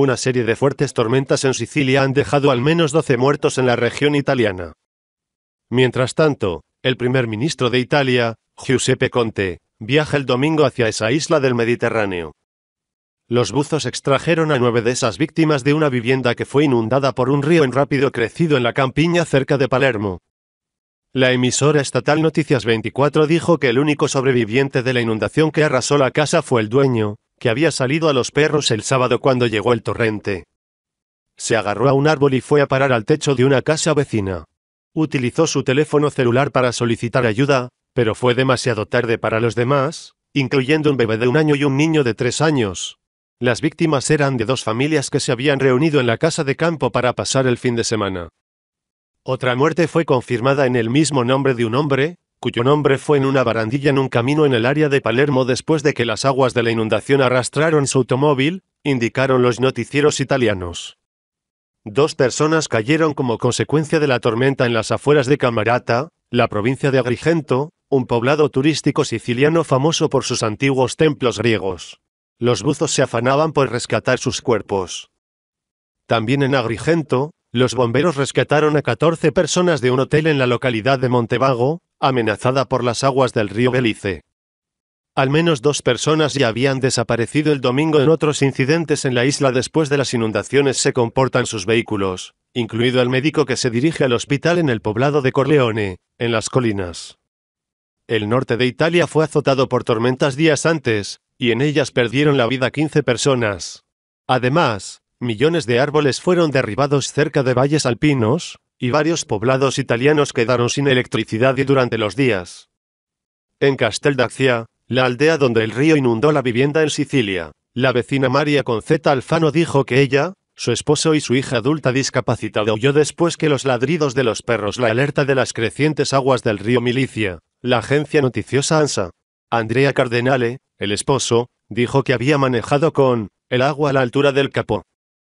Una serie de fuertes tormentas en Sicilia han dejado al menos 12 muertos en la región italiana. Mientras tanto, el primer ministro de Italia, Giuseppe Conte, viaja el domingo hacia esa isla del Mediterráneo. Los buzos extrajeron a nueve de esas víctimas de una vivienda que fue inundada por un río en rápido crecido en la campiña cerca de Palermo. La emisora estatal Noticias 24 dijo que el único sobreviviente de la inundación que arrasó la casa fue el dueño, que había salido a los perros el sábado cuando llegó el torrente. Se agarró a un árbol y fue a parar al techo de una casa vecina. Utilizó su teléfono celular para solicitar ayuda, pero fue demasiado tarde para los demás, incluyendo un bebé de un año y un niño de tres años. Las víctimas eran de dos familias que se habían reunido en la casa de campo para pasar el fin de semana. Otra muerte fue confirmada en el mismo nombre de un hombre, cuyo nombre fue en una barandilla en un camino en el área de Palermo después de que las aguas de la inundación arrastraron su automóvil, indicaron los noticieros italianos. Dos personas cayeron como consecuencia de la tormenta en las afueras de Camarata, la provincia de Agrigento, un poblado turístico siciliano famoso por sus antiguos templos griegos. Los buzos se afanaban por rescatar sus cuerpos. También en Agrigento, los bomberos rescataron a 14 personas de un hotel en la localidad de Montevago, amenazada por las aguas del río Belice. Al menos dos personas ya habían desaparecido el domingo en otros incidentes en la isla después de las inundaciones se comportan sus vehículos, incluido el médico que se dirige al hospital en el poblado de Corleone, en las colinas. El norte de Italia fue azotado por tormentas días antes, y en ellas perdieron la vida 15 personas. Además, Millones de árboles fueron derribados cerca de valles alpinos, y varios poblados italianos quedaron sin electricidad durante los días. En Castel d'Accia, la aldea donde el río inundó la vivienda en Sicilia, la vecina María Conceta Alfano dijo que ella, su esposo y su hija adulta discapacitada huyó después que los ladridos de los perros la alerta de las crecientes aguas del río Milicia, la agencia noticiosa ANSA. Andrea Cardenale, el esposo, dijo que había manejado con el agua a la altura del capó.